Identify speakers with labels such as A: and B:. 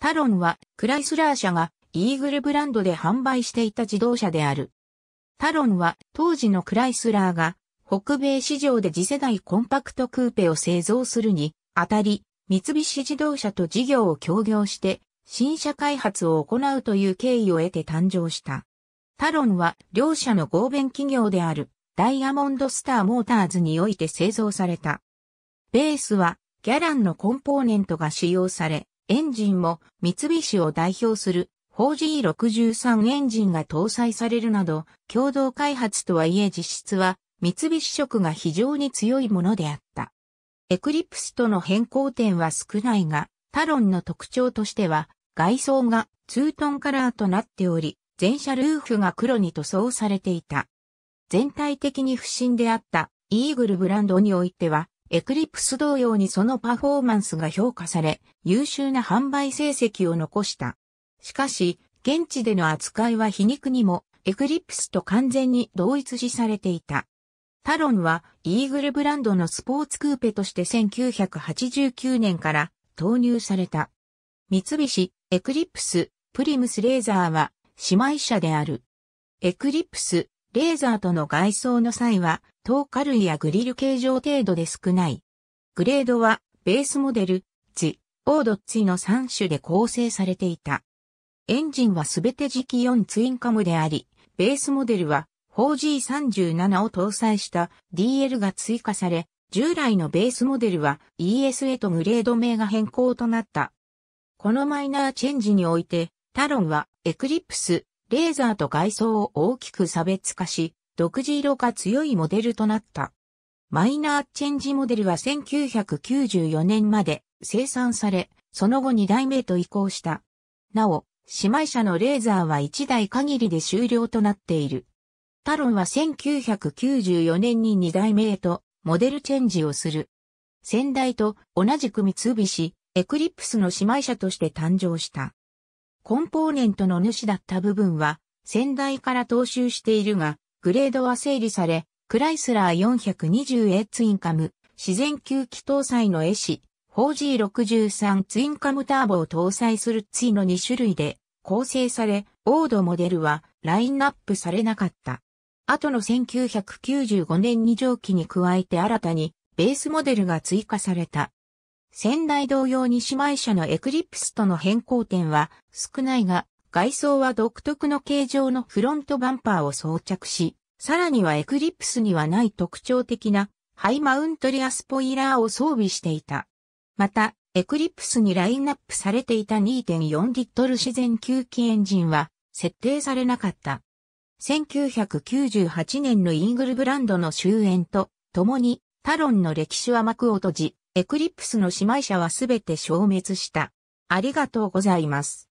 A: タロンはクライスラー社がイーグルブランドで販売していた自動車である。タロンは当時のクライスラーが北米市場で次世代コンパクトクーペを製造するにあたり三菱自動車と事業を協業して新車開発を行うという経緯を得て誕生した。タロンは両社の合弁企業であるダイヤモンドスターモーターズにおいて製造された。ベースはギャランのコンポーネントが使用され、エンジンも三菱を代表する 4G63 エンジンが搭載されるなど、共同開発とはいえ実質は三菱色が非常に強いものであった。エクリプスとの変更点は少ないが、タロンの特徴としては、外装がツートンカラーとなっており、全車ルーフが黒に塗装されていた。全体的に不振であったイーグルブランドにおいては、エクリプス同様にそのパフォーマンスが評価され、優秀な販売成績を残した。しかし、現地での扱いは皮肉にも、エクリプスと完全に同一視されていた。タロンは、イーグルブランドのスポーツクーペとして1989年から投入された。三菱、エクリプス、プリムスレーザーは、姉妹社である。エクリプス、レーザーとの外装の際は、等過類やグリル形状程度で少ない。グレードは、ベースモデル、チ、オードッチの3種で構成されていた。エンジンはすべて磁気4ツインカムであり、ベースモデルは 4G37 を搭載した DL が追加され、従来のベースモデルは ESA とグレード名が変更となった。このマイナーチェンジにおいて、タロンはエクリプスレーザーと外装を大きく差別化し、独自色が強いモデルとなった。マイナーチェンジモデルは1994年まで生産され、その後2代目と移行した。なお、姉妹車のレーザーは1台限りで終了となっている。タロンは1994年に2代目へとモデルチェンジをする。先代と同じく三菱、エクリプスの姉妹車として誕生した。コンポーネントの主だった部分は、先代から踏襲しているが、グレードは整理され、クライスラー 420A ツインカム、自然吸気搭載の絵師、4G63 ツインカムターボを搭載するツイの2種類で構成され、オードモデルはラインナップされなかった。後の1995年に蒸気に加えて新たにベースモデルが追加された。先代同様に姉妹車のエクリプスとの変更点は少ないが、外装は独特の形状のフロントバンパーを装着し、さらにはエクリプスにはない特徴的なハイマウントリアスポイラーを装備していた。また、エクリプスにラインナップされていた2.4リットル自然吸気エンジンは設定されなかった。1998年のイーグルブランドの終焉と共にタロンの歴史は幕を閉じ、エクリプスの姉妹社はすべて消滅した。ありがとうございます。